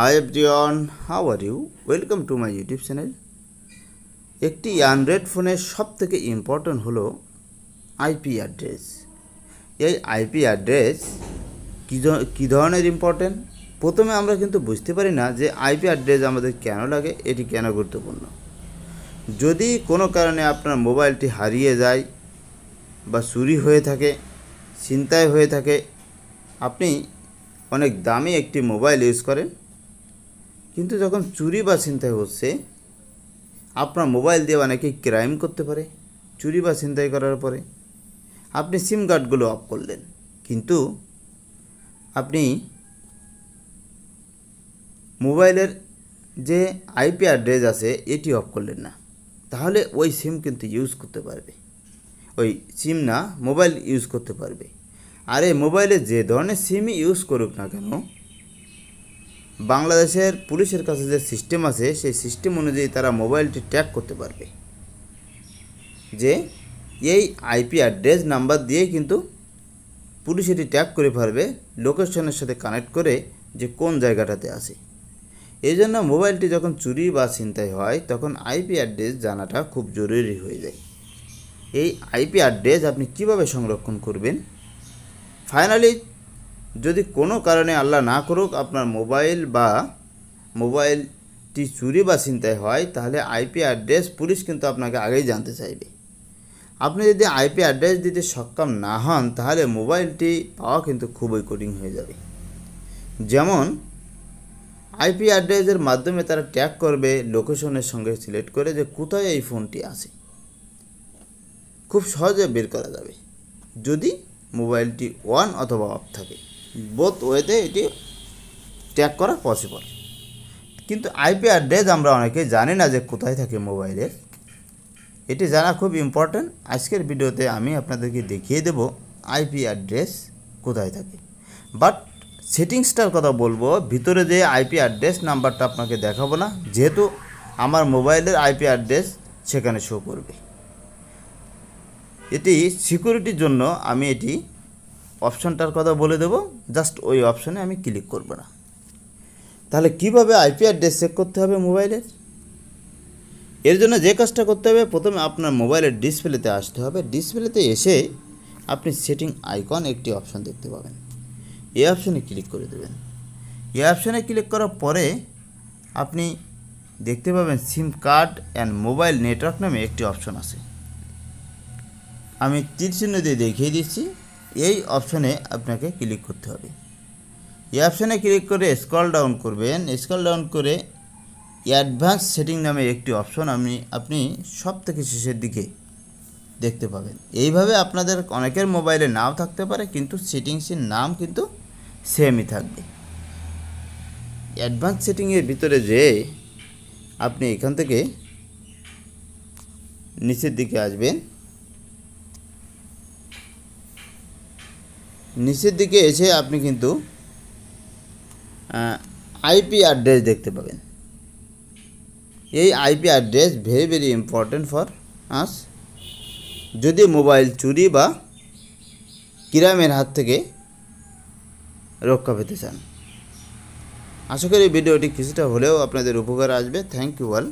high everyone how are you welcome to my YouTube channel একটি android ফোনের সব থেকে ইম্পর্ট্যান্ট হলো আইপি অ্যাড্রেস এই আইপি অ্যাড্রেস কী ধরনের ইম্পর্ট্যান্ট প্রথমে আমরা কিন্তু বুঝতে পারি না যে আইপি অ্যাড্রেস আমাদের কেন লাগে এটি কেন গুরুত্বপূর্ণ যদি কোনো কারণে আপনার মোবাইলটি হারিয়ে যায় বা চুরি হয়ে থাকে ছিনতাই হয়ে থাকে আপনি অনেক দামি একটি মোবাইল ইউজ করেন কিন্তু যখন চুরি বা ছিনতাই হচ্ছে আপনার মোবাইল দিয়ে অনেকে ক্রাইম করতে পারে চুরি বা ছিনতাই করার পরে আপনি সিম কার্ডগুলো অফ করলেন কিন্তু আপনি মোবাইলের যে আইপি অ্যাড্রেস আছে এটি অফ করলেন না তাহলে ওই সিম কিন্তু ইউজ করতে পারবে ওই সিম না মোবাইল ইউজ করতে পারবে আর এই মোবাইলে যে ধরনের সিমই ইউজ করুক না কেন বাংলাদেশের পুলিশের কাছে যে সিস্টেম আছে সেই সিস্টেম অনুযায়ী তারা মোবাইলটি ট্যাগ করতে পারবে যে এই আইপি অ্যাড্রেস নাম্বার দিয়ে কিন্তু পুলিশ এটি ট্যাগ করে পারবে লোকেশনের সাথে কানেক্ট করে যে কোন জায়গাটাতে আছে এই জন্য মোবাইলটি যখন চুরি বা ছিনতাই হয় তখন আইপি অ্যাড্রেস জানাটা খুব জরুরি হয়ে যায় এই আইপি অ্যাড্রেস আপনি কিভাবে সংরক্ষণ করবেন ফাইনালি যদি কোনো কারণে আল্লাহ না করুক আপনার মোবাইল বা মোবাইলটি চুরি বা ছিনতাই হয় তাহলে আইপি অ্যাড্রেস পুলিশ কিন্তু আপনাকে আগেই জানতে চাইবে আপনি যদি আইপি অ্যাড্রেস দিতে সক্ষম না হন তাহলে মোবাইলটি পাওয়া কিন্তু খুবই কঠিন হয়ে যাবে যেমন আইপি অ্যাড্রেসের মাধ্যমে তারা ট্যাগ করবে লোকেশনের সঙ্গে সিলেক্ট করে যে কোথায় এই ফোনটি আছে খুব সহজে বের করা যাবে যদি মোবাইলটি ওয়ান অথবা অফ থাকে বোথ ওয়েতে এটি ট্যাগ করা পসিবল কিন্তু আইপি অ্যাড্রেস আমরা অনেকে জানি না যে কোথায় থাকে মোবাইলের এটি জানা খুব ইম্পর্ট্যান্ট আজকের ভিডিওতে আমি আপনাদেরকে দেখিয়ে দেব আইপি অ্যাড্রেস কোথায় থাকে বাট সেটিংসটার কথা বলবো ভিতরে যে আইপি অ্যাড্রেস নাম্বারটা আপনাকে দেখাবো না যেহেতু আমার মোবাইলের আইপি অ্যাড্রেস সেখানে শো করবে এটি সিকিউরিটির জন্য আমি এটি অপশানটার কথা বলে দেবো জাস্ট ওই অপশানে আমি ক্লিক করব না তাহলে কিভাবে আইপি অ্যাড্রেস চেক করতে হবে মোবাইলের এর জন্য যে কাজটা করতে হবে প্রথমে আপনার মোবাইলের ডিসপ্লেতে আসতে হবে ডিসপ্লেতে এসে আপনি সেটিং আইকন একটি অপশান দেখতে পাবেন এই অপশানে ক্লিক করে দেবেন এই অপশানে ক্লিক করার পরে আপনি দেখতে পাবেন SIM card and mobile network নামে একটি অপশান আছে আমি তীর চিহ্ন দিয়ে দেখিয়ে দিচ্ছি এই অপশনে আপনাকে ক্লিক করতে হবে এই অপশানে ক্লিক করে স্ক্রল ডাউন করবেন স্ক্রল ডাউন করে অ্যাডভান্স সেটিং নামে একটি অপশন আমি আপনি সব থেকে শেষের দিকে দেখতে পাবেন এইভাবে আপনাদের অনেকের মোবাইলে নাও থাকতে পারে কিন্তু সেটিংসের নাম কিন্তু সেমই থাকবে অ্যাডভান্স সেটিংয়ের ভিতরে যে আপনি এখান থেকে নিচের দিকে আসবেন নিচের দিকে এসে আপনি কিন্তু আইপি অ্যাড্রেস দেখতে পাবেন এই IP address very very important for us যদি মোবাইল চুরি বা কিরামের হাত থেকে রক্ষা পেতে চান আশা করি ভিডিওটি কিছুটা হলেও আপনাদের উপকার আসবে থ্যাংক ইউ অল